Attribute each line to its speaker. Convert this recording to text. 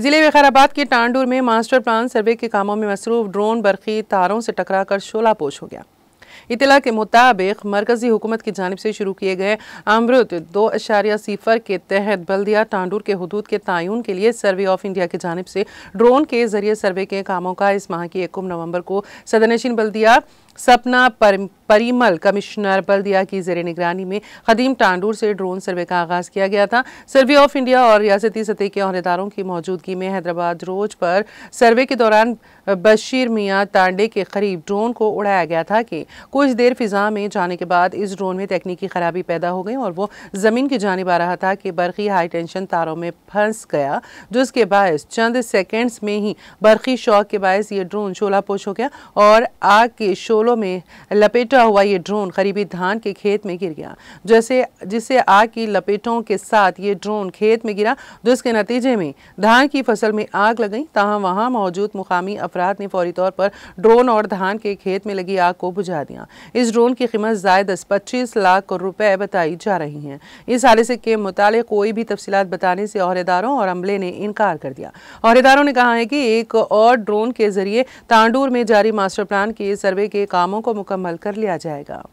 Speaker 1: ज़िले विकाराबाद के टांडूर में मास्टर प्लान सर्वे के कामों में मसरूफ ड्रोन बरखी तारों से टकराकर शोलापोश हो गया इतला के मुताबिक मरकजी हुकूमत की जानब से शुरू किए गए अमृत दो अशारिया सिफर के तहत बल्दिया टांडूर के हदूद के तयन के लिए सर्वे ऑफ इंडिया की जानब से ड्रोन के जरिए सर्वे के कामों का इस माह की एकम नवंबर को सदनशीन बल्दिया सपना पर, परिमल कमिश्नर बल्दिया की जेर निगरानी में खदीम टांडूर से ड्रोन सर्वे का आगाज़ किया गया था सर्वे ऑफ इंडिया और रियासती सतह के अहदेदारों की मौजूदगी में हैदराबाद रोज पर सर्वे के दौरान बशीर मियाँ तांडे के करीब ड्रोन को उड़ाया गया था कि कुछ देर फिजा में जाने के बाद इस ड्रोन में तकनीकी खराबी पैदा हो गई और वो ज़मीन की जानब आ रहा था कि बरखी हाई टेंशन तारों में फंस गया जिसके बायस चंद सेकेंड्स में ही बर्फ़ी शौक के बायस ये ड्रोन पोछ हो गया और आग के शोलों में लपेटा हुआ ये ड्रोन करीबी धान के खेत में गिर गया जैसे जिससे आग की लपेटों के साथ ये ड्रोन खेत में गिरा जिसके नतीजे में धान की फसल में आग लग गई तहाँ वहाँ मौजूद मुकामी अफराद ने फौरी तौर पर ड्रोन और धान के खेत में लगी आग को बुझा दिया गतिविधियां इस ड्रोन की कीमत जायद पच्चीस लाख रुपए बताई जा रही हैं इस हादसे के मुताल कोई भी तफसीत बताने से अहदेदारों और अमले ने इनकार कर दिया अहदेदारों ने कहा है कि एक और ड्रोन के जरिए तांडूर में जारी मास्टर प्लान के सर्वे के कामों को मुकम्मल कर लिया जाएगा